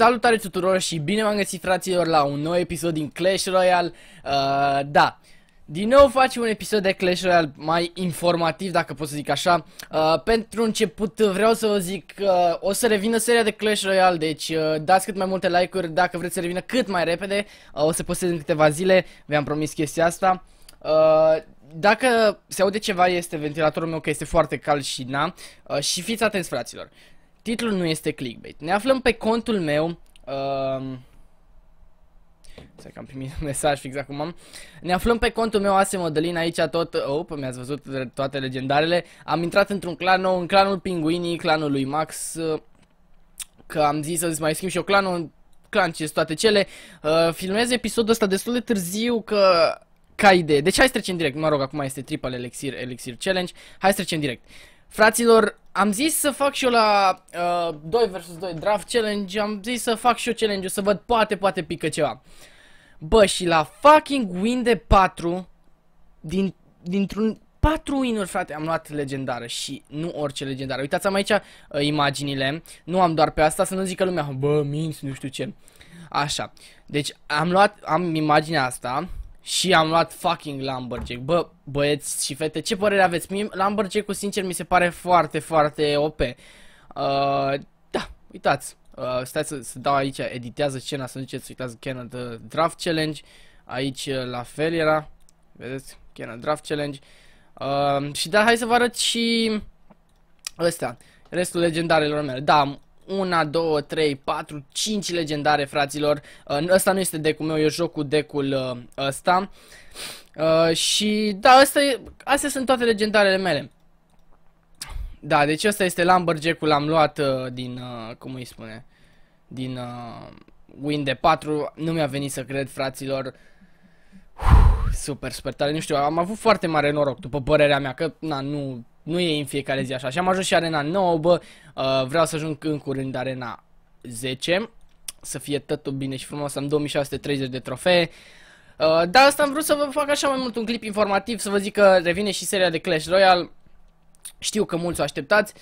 Salutare tuturor și bine v am găsit fraților la un nou episod din Clash Royale uh, Da, din nou facem un episod de Clash Royale mai informativ dacă pot să zic așa uh, Pentru început vreau să vă zic că uh, o să revină seria de Clash Royale Deci uh, dați cât mai multe like-uri dacă vreți să revină cât mai repede uh, O să postez în câteva zile, vi-am promis chestia asta uh, dacă se aude ceva este ventilatorul meu că este foarte cald și na uh, Și fiți atenți fraților Titlul nu este clickbait. Ne aflăm pe contul meu... Uh, să că am primit un mesaj fix acum. Ne aflăm pe contul meu Ase Modelin aici tot. Op, oh, mi-ați văzut toate legendarele. Am intrat într-un clan nou, în clanul pinguinii, clanul lui Max. Uh, că am zis să-ți mai schimb și eu clanul, clan ce toate cele. Uh, filmez episodul ăsta destul de târziu că ca idee. Deci hai să trecem direct, mă rog, acum este triple elixir, elixir challenge, hai să trecem direct. Fraților, am zis să fac și eu la uh, 2 vs 2 draft challenge, am zis să fac și eu challenge să văd, poate, poate pică ceva. Bă, și la fucking win de 4, din, dintr-un 4 win frate, am luat legendară și nu orice legendară. Uitați, am aici uh, imaginile, nu am doar pe asta, să nu zică lumea, bă, minți, nu știu ce. Așa, deci am luat, am imaginea asta, și am luat fucking Lumberjack. Bă, băieți și fete, ce părere aveți? Lumberjack-ul, sincer, mi se pare foarte, foarte OP. Uh, da, uitați. Uh, stai să, să dau aici, editează scena, să duceți să uitați Canada Draft Challenge. Aici uh, la fel era. Vedeți? Canada Draft Challenge. Uh, și da, hai să vă arăt și ăstea. Restul legendarelor mele. Da, una, două, trei, patru, cinci legendare, fraților. Ăsta nu este decul meu, eu joc cu decul uh, ăsta. Uh, și da, asta e, astea sunt toate legendarele mele. Da, deci ăsta este Lumberjack-ul, l-am luat uh, din, cum îi spune, din Wind de 4. Nu mi-a venit să cred, fraților. Uf, super, super tare, nu știu, am avut foarte mare noroc, după părerea mea, că, na, nu nu e în fiecare zi așa. Și am ajuns și arena 9, bă, uh, vreau să ajung în curând arena 10, să fie totul bine și frumos, am 2630 de trofee. Uh, dar asta am vrut să vă fac așa mai mult un clip informativ, să vă zic că revine și seria de Clash Royale. Știu că mulți o așteptați.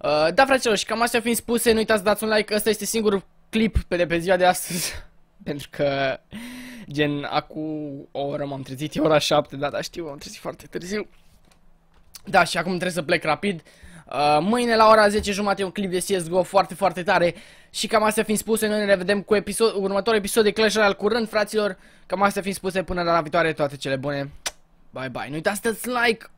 Uh, da, fraților, și cam astea fiind spuse, nu uitați să dați un like, ăsta este singurul clip pe de pe ziua de astăzi. Pentru că, gen, acum o oră m-am trezit, e ora 7, da, da, știu, m-am trezit foarte târziu. Da, și acum trebuie să plec rapid. Uh, mâine la ora 10 jumate un clip de CSGO foarte, foarte tare. Și cam astea fiind spuse, noi ne revedem cu episod, următorul episod de Clash Royale curând, fraților. Cam astea fiind spuse, până la viitoare, toate cele bune. Bye, bye. Nu uitați să like,